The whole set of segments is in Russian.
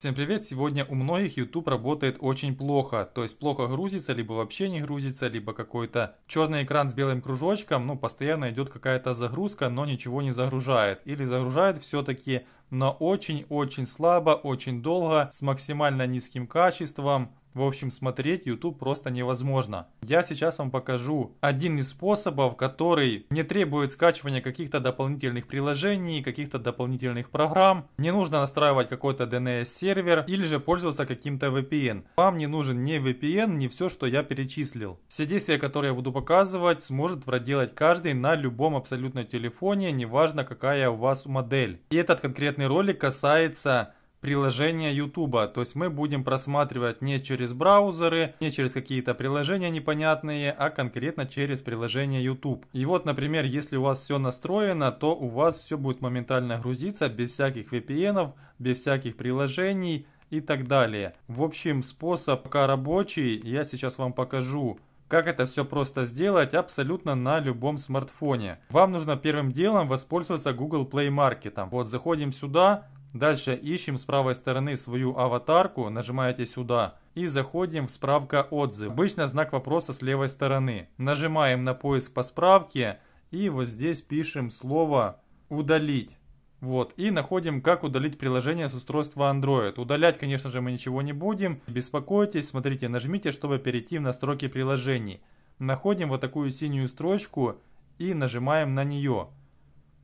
Всем привет! Сегодня у многих YouTube работает очень плохо, то есть плохо грузится, либо вообще не грузится, либо какой-то черный экран с белым кружочком, ну постоянно идет какая-то загрузка, но ничего не загружает. Или загружает все-таки, но очень-очень слабо, очень долго, с максимально низким качеством, в общем, смотреть YouTube просто невозможно. Я сейчас вам покажу один из способов, который не требует скачивания каких-то дополнительных приложений, каких-то дополнительных программ. Не нужно настраивать какой-то DNS-сервер или же пользоваться каким-то VPN. Вам не нужен ни VPN, ни все, что я перечислил. Все действия, которые я буду показывать, сможет проделать каждый на любом абсолютно телефоне, неважно какая у вас модель. И этот конкретный ролик касается приложения YouTube. То есть мы будем просматривать не через браузеры, не через какие-то приложения непонятные, а конкретно через приложение YouTube. И вот, например, если у вас все настроено, то у вас все будет моментально грузиться без всяких VPN, без всяких приложений и так далее. В общем, способ пока рабочий, я сейчас вам покажу. Как это все просто сделать абсолютно на любом смартфоне. Вам нужно первым делом воспользоваться Google Play Market. Вот заходим сюда, Дальше ищем с правой стороны свою аватарку, нажимаете сюда и заходим в справка отзыв. Обычно знак вопроса с левой стороны. Нажимаем на поиск по справке и вот здесь пишем слово удалить. Вот, и находим, как удалить приложение с устройства Android. Удалять, конечно же, мы ничего не будем. Беспокойтесь, смотрите, нажмите, чтобы перейти в настройки приложений. Находим вот такую синюю строчку и нажимаем на нее.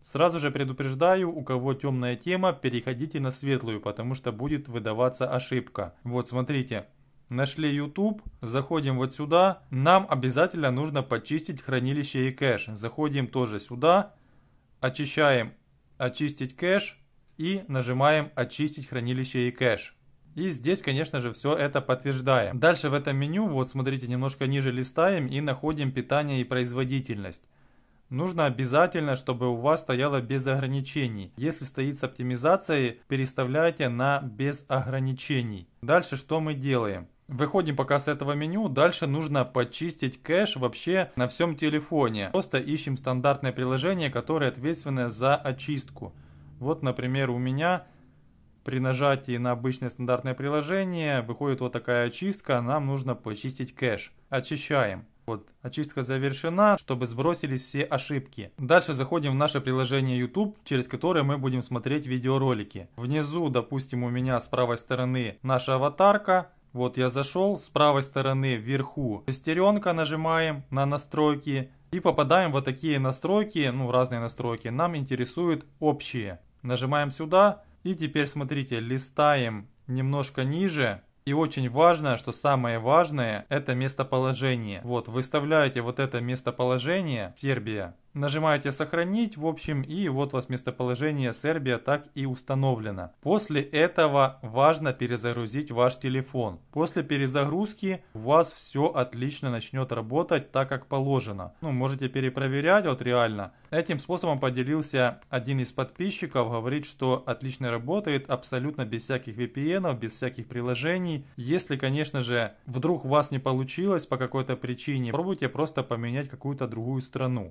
Сразу же предупреждаю, у кого темная тема, переходите на светлую, потому что будет выдаваться ошибка. Вот смотрите, нашли YouTube, заходим вот сюда. Нам обязательно нужно почистить хранилище и кэш. Заходим тоже сюда, очищаем «Очистить кэш» и нажимаем «Очистить хранилище и кэш». И здесь, конечно же, все это подтверждаем. Дальше в этом меню, вот смотрите, немножко ниже листаем и находим питание и производительность. Нужно обязательно, чтобы у вас стояло без ограничений. Если стоит с оптимизацией, переставляйте на без ограничений. Дальше что мы делаем? Выходим пока с этого меню, дальше нужно почистить кэш вообще на всем телефоне. Просто ищем стандартное приложение, которое ответственное за очистку. Вот, например, у меня при нажатии на обычное стандартное приложение выходит вот такая очистка, нам нужно почистить кэш. Очищаем. Вот, очистка завершена, чтобы сбросились все ошибки. Дальше заходим в наше приложение YouTube, через которое мы будем смотреть видеоролики. Внизу, допустим, у меня с правой стороны наша аватарка, вот я зашел, с правой стороны вверху шестеренка, нажимаем на настройки и попадаем вот такие настройки, ну разные настройки, нам интересуют общие. Нажимаем сюда и теперь смотрите, листаем немножко ниже и очень важно, что самое важное, это местоположение. Вот, выставляете вот это местоположение, Сербия, нажимаете сохранить, в общем, и вот у вас местоположение Сербия так и установлено. После этого важно перезагрузить ваш телефон. После перезагрузки у вас все отлично начнет работать так, как положено. Ну, можете перепроверять, вот реально. Этим способом поделился один из подписчиков, говорит, что отлично работает абсолютно без всяких VPN, без всяких приложений, если, конечно же, вдруг у вас не получилось по какой-то причине, пробуйте просто поменять какую-то другую страну.